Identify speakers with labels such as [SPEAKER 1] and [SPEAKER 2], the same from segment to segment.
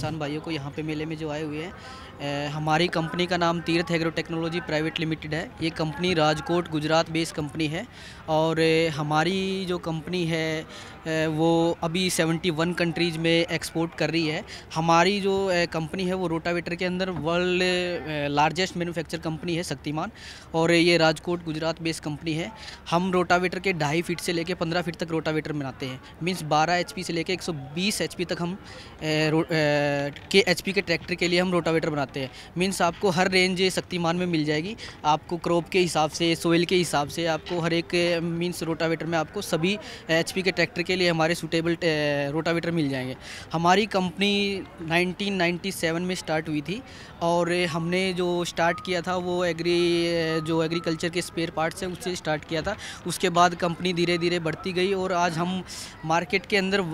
[SPEAKER 1] किसान भाइयों को यहाँ पे मेले में जो आए हुए हैं हमारी कंपनी का नाम तीर्थ एग्रो टेक्नोलॉजी प्राइवेट लिमिटेड है ये company Rajkot Gujarat based company है और हमारी जो कंपनी है वो अभी 71 कंट्रीज़ में एक्सपोर्ट कर रही है हमारी जो कंपनी है वो रोटावेटर के अंदर वर्ल्ड लार्जेस्ट मैनुफेक्चर कंपनी है शक्तिमान और ये राजकोट गुजरात बेस्ड कंपनी है हम रोटावेटर के ढाई फीट से लेकर पंद्रह फीट तक रोटावेटर बनाते हैं मीन्स बारह एच से लेकर एक तक हम के एच के ट्रैक्टर के लिए हम रोटावेटर बनाते हैं मीन्स आपको हर रेंज शक्तिमान में मिल जाएगी आपको क्रॉप के हिसाब से सोइल के हिसाब से आपको हर एक मीन्स रोटावेटर में आपको सभी एच के ट्रैक्टर के लिए हमारे सूटेबल रोटावेटर मिल जाएंगे हमारी कंपनी 1997 में स्टार्ट हुई थी और हमने जो स्टार्ट किया था वो एग्री जो एग्रीकल्चर के स्पेयर पार्ट्स हैं उससे स्टार्ट किया था उसके बाद कंपनी धीरे धीरे बढ़ती गई और आज हम मार्केट के अंदर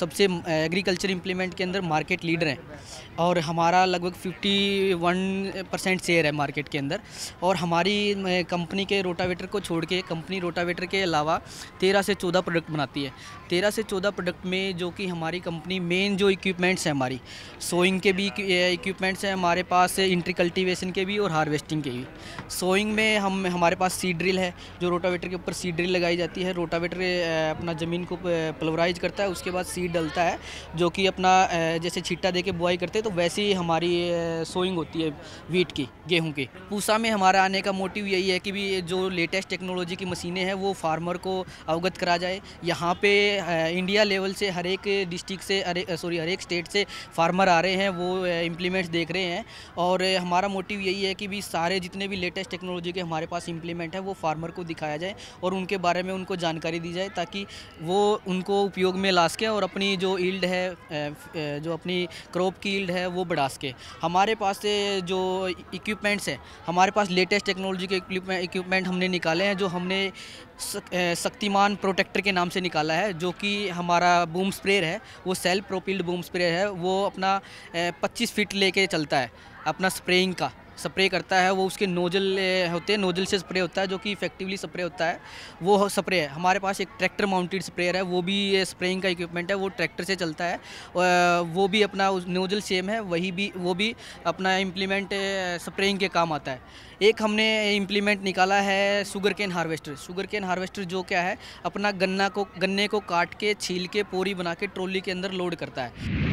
[SPEAKER 1] सबसे एग्रीकल्चर इम्प्लीमेंट के अंदर मार्केट मार्केट लीडर हैं और हमारा लगभग 51 परसेंट शेयर है मार्केट के अंदर और हमारी कंपनी के रोटावेटर को छोड़ के कंपनी रोटावेटर के अलावा 13 से 14 प्रोडक्ट बनाती है 13 से 14 प्रोडक्ट में जो कि हमारी कंपनी मेन जो इक्विपमेंट्स हैं हमारी सोइंग के भी इक्विपमेंट्स हैं हमारे पास इंट्री कल्टिवेशन के भी और हार्वेस्टिंग के भी सोइंग में हम हमारे पास सीड ड्रिल है जो रोटावेटर के ऊपर सीड ड्रिल लगाई जाती है रोटावेटर अपना ज़मीन को पलवराइज करता है उसके बाद सीड डलता है जो कि अपना जैसे जैसे छिट्टा दे के बुआई करते तो वैसे ही हमारी सोइंग होती है वीट की गेहूं की पूसा में हमारा आने का मोटिव यही है कि भी जो लेटेस्ट टेक्नोलॉजी की मशीनें हैं वो फार्मर को अवगत करा जाए यहाँ पे इंडिया लेवल से हर एक डिस्ट्रिक्ट से हरे सॉरी हर एक स्टेट से फार्मर आ रहे हैं वो इम्प्लीमेंट्स देख रहे हैं और हमारा मोटिव यही है कि भी सारे जितने भी लेटेस्ट टेक्नोलॉजी के हमारे पास इम्प्लीमेंट है वो फार्मर को दिखाया जाए और उनके बारे में उनको जानकारी दी जाए ताकि वो उनको उपयोग में ला सकें और अपनी जो ईल्ड है जो अपनी अपनी क्रॉप की ईल्ड है वो बढ़ा सके हमारे पास से जो इक्विपमेंट्स हैं हमारे पास लेटेस्ट टेक्नोलॉजी के इक्विपमेंट हमने निकाले हैं जो हमने शक्तिमान प्रोटेक्टर के नाम से निकाला है जो कि हमारा बूम स्प्रेयर है वो सेल्फ प्रोपील्ड बूम स्प्रेयर है वो अपना पच्चीस फिट ले चलता है अपना स्प्रेइंग का स्प्रे करता है वो उसके नोजल होते हैं नोजल से स्प्रे होता है जो कि इफेक्टिवली स्प्रे होता है वो स्प्रे है हमारे पास एक ट्रैक्टर माउंटेड स्प्रेयर है वो भी स्प्रेइंग का इक्विपमेंट है वो ट्रैक्टर से चलता है वो भी अपना नोजल सेम है वही भी वो भी अपना इम्प्लीमेंट स्प्रेइंग के काम आता है एक हमने इम्प्लीमेंट निकाला है sugar cane harvester sugar cane harvester जो क्या है अपना गन्ना को गन्ने को काट के छील के पोरी बना के ट्रोली के अंदर लोड करता है